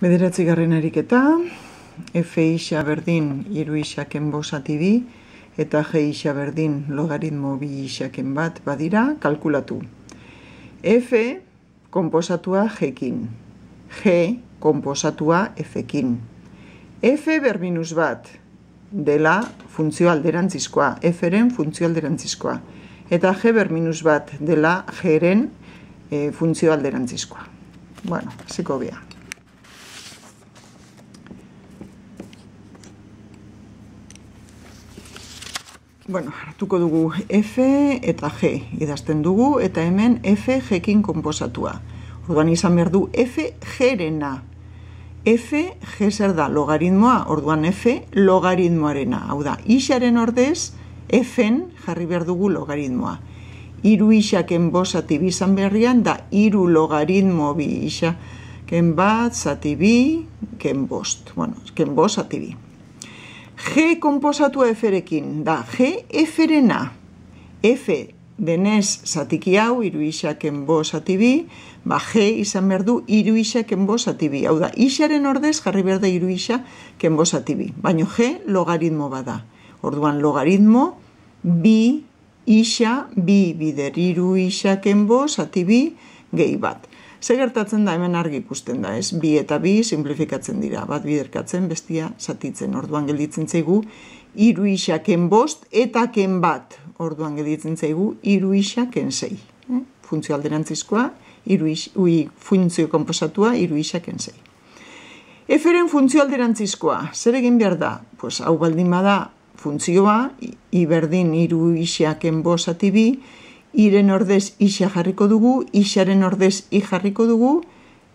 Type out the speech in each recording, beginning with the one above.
Bederatzi garren eriketa, F isa berdin iru isaken bosati eta G isa berdin logaritmo bi isaken bat badira, kalkulatu. F komposatua jekin, G komposatua efekin. F berminus bat dela funtzio alderantzizkoa, Feren funtzio alderantzizkoa. Eta G berminus bat dela Gren eh, funtzio alderantzizkoa. Bueno, ziko bia. Bueno, hartuko dugu F eta G idazten dugu, eta hemen F jekin konposatua. Orduan izan behar du F gerena. F G zer da logaritmoa, orduan F logaritmoarena. Hau da, isaren ordez, Fen jarri behar dugu logaritmoa. Iru isaken bosati bizan berrian, da iru logaritmo bi isa. Ken bat, zati bi, ken bost. Bueno, ken bost, zati G komposatu eferekin, da G f F denez zatiki hau, iru isak enbo zatibi, ba G izan behar du iru isak enbo zatibi. Hau da, isaren ordez jarri behar da iru isak enbo zatibi. Baina G logaritmo bada. Orduan logaritmo, bi isa, bi bider iru isak enbo zatibi, gehi bat. Ze gertatzen da hemen argi ikusten da, ez? Bi eta bi simplifikatzen dira, bat biderkatzen, bestia satitzen. Orduan gelditzen zaigu hiru isaken bost eta ken bat. Orduan gelditzen zaigu hiru isaken sei. Eh? Funtzio alderantzizkoa, iru ui, funtzio komposatua, hiru isaken sei. Eferen funtzio alderantzizkoa, zer egin behar da? Pues, hau baldin bada, funtzioa, iberdin iru isiaken atibi, iren ordez isa jarriko dugu, isaren ordez i jarriko dugu,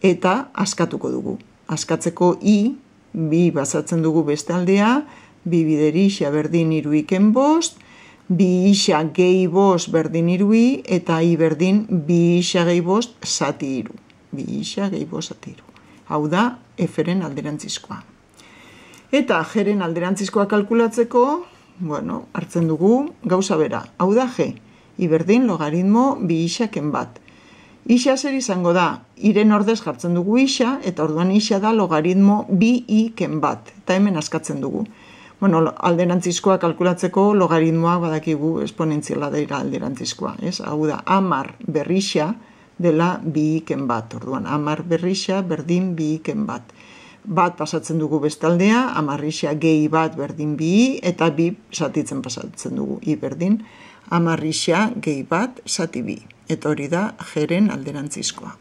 eta askatuko dugu. Askatzeko i, bi bazatzen dugu beste aldea, bi bideri isa berdin iruiken bost, bi isa gehi bost berdin irui, eta i berdin bi isa gehi bost zati iru. Bi isa gehi bost zati iru. Hau da, eferen alderantzizkoa. Eta jeren alderantzizkoa kalkulatzeko, Bueno, hartzen dugu, gauza bera, hau da G, iberdin logaritmo bi isaken bat. Isa zer izango da, iren ordez jartzen dugu isa, eta orduan isa da logaritmo bi iken bat, eta hemen askatzen dugu. Bueno, alderantzizkoa kalkulatzeko logaritmoa badakigu esponentziala daira alderantzizkoa. Ez? Hau da, amar berrixa dela bi iken bat, orduan, amar berrixa berdin bi iken bat. Bat pasatzen dugu bestaldea, amarrixa gehi bat berdin bi eta bi satitzen pasatzen dugu i berdin amarrixa gehi bat sati bi, eta hori da jeren alderantzizkoa.